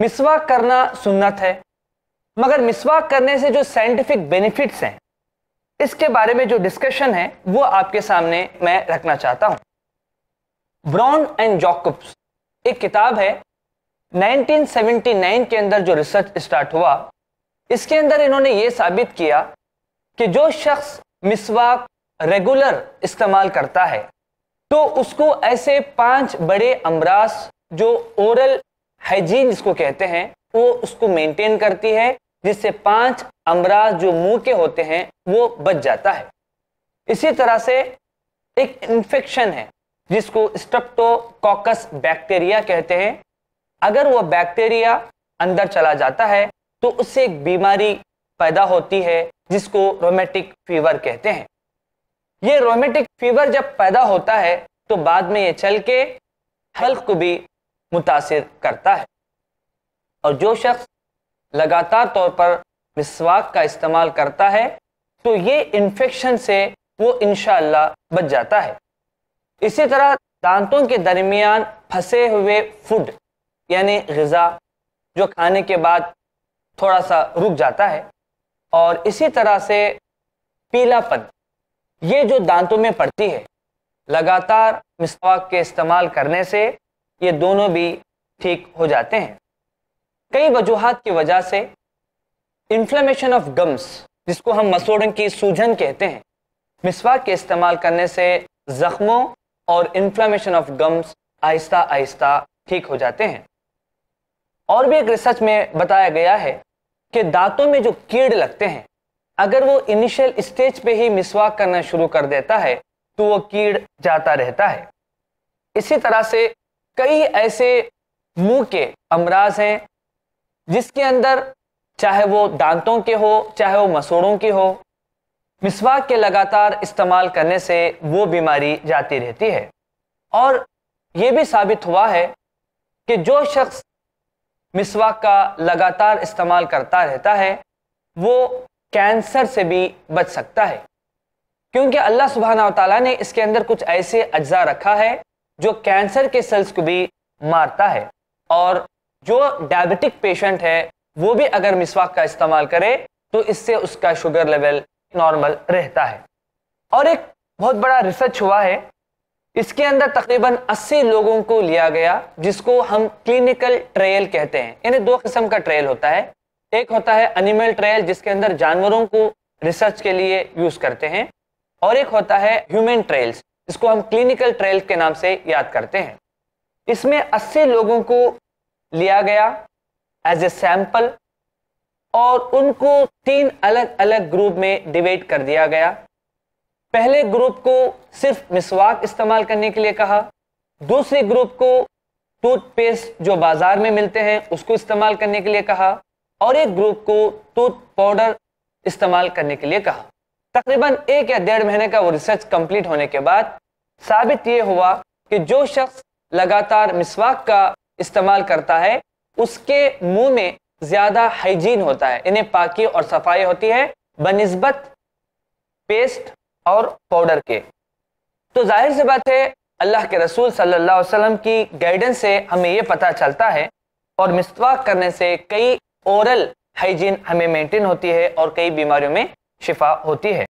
मिसवा करना सुन्नत है मगर मिसवाक करने से जो साइंटिफिक बेनिफिट्स हैं इसके बारे में जो डिस्कशन है वो आपके सामने मैं रखना चाहता हूँ ब्राउन एंड जॉकब्स एक किताब है 1979 के अंदर जो रिसर्च स्टार्ट हुआ इसके अंदर इन्होंने ये साबित किया कि जो शख्स मिसवाक रेगुलर इस्तेमाल करता है तो उसको ऐसे पांच बड़े अमराज जो ओरल हाइजीन जिसको कहते हैं वो उसको मेंटेन करती है जिससे पांच अमराज जो मुंह के होते हैं वो बच जाता है इसी तरह से एक इन्फेक्शन है जिसको स्टप्टोकॉकस बैक्टीरिया कहते हैं अगर वह बैक्टीरिया अंदर चला जाता है तो उससे एक बीमारी पैदा होती है जिसको रोमेटिक फीवर कहते हैं ये रोमेटिक फीवर जब पैदा होता है तो बाद में ये चल के हल्क को भी मुतासर करता है और जो शख्स लगातार तौर पर मिसवाक का इस्तेमाल करता है तो ये इन्फेक्शन से वो इनशाला बच जाता है इसी तरह दांतों के दरमियान फंसे हुए फूड यानी गज़ा जो खाने के बाद थोड़ा सा रुक जाता है और इसी तरह से पीलापन ये जो दांतों में पड़ती है लगातार मिसवाक के इस्तेमाल करने से ये दोनों भी ठीक हो जाते हैं कई वजूहत की वजह से इन्फ्लेमेशन ऑफ गम्स जिसको हम मसोड़न की सूजन कहते हैं मिसवाक के इस्तेमाल करने से ज़ख्मों और इन्फ्लेमेशन ऑफ गम्स आहिस्ता आहिस्ता ठीक हो जाते हैं और भी एक रिसर्च में बताया गया है कि दांतों में जो कीड़ लगते हैं अगर वो इनिशियल स्टेज पे ही मिसवाक करना शुरू कर देता है तो वो कीड़ जाता रहता है इसी तरह से कई ऐसे मुंह के अमराज हैं जिसके अंदर चाहे वो दांतों के हो चाहे वो मसूड़ों के हो मिसवाक के लगातार इस्तेमाल करने से वो बीमारी जाती रहती है और ये भी साबित हुआ है कि जो शख्स मिसवाक का लगातार इस्तेमाल करता रहता है वो कैंसर से भी बच सकता है क्योंकि अल्लाह सुबहाना तला ने इसके अंदर कुछ ऐसे अज्जा रखा है जो कैंसर के सेल्स को भी मारता है और जो डायबिटिक पेशेंट है वो भी अगर मिसवाक का इस्तेमाल करे तो इससे उसका शुगर लेवल नॉर्मल रहता है और एक बहुत बड़ा रिसर्च हुआ है इसके अंदर तकरीबन 80 लोगों को लिया गया जिसको हम क्लिनिकल ट्रायल कहते हैं यानी दो किस्म का ट्रायल होता है एक होता है एनिमल ट्रायल जिसके अंदर जानवरों को रिसर्च के लिए यूज करते हैं और एक होता है ह्यूमन ट्रायल्स इसको हम क्लिनिकल ट्रायल के नाम से याद करते हैं इसमें 80 लोगों को लिया गया एज ए सैंपल और उनको तीन अलग अलग ग्रुप में डिवाइड कर दिया गया पहले ग्रुप को सिर्फ मिसवाक इस्तेमाल करने के लिए कहा दूसरे ग्रुप को टूथपेस्ट जो बाजार में मिलते हैं उसको इस्तेमाल करने के लिए कहा और एक ग्रुप को टूथ पाउडर इस्तेमाल करने के लिए कहा तकरीबन एक या डेढ़ महीने का वो रिसर्च कंप्लीट होने के बाद साबित ये हुआ कि जो शख्स लगातार मिसवाक का इस्तेमाल करता है उसके मुंह में ज़्यादा हाइजीन होता है इन्हें पाकि और सफाई होती है बनस्बत पेस्ट और पाउडर के तो जाहिर सी बात है अल्लाह के रसूल सल्लल्लाहु अलैहि वसल्लम की गाइडेंस से हमें ये पता चलता है और मिसवाक करने से कई ओरल हाइजीन हमें मेंटेन होती है और कई बीमारियों में शिफा होती है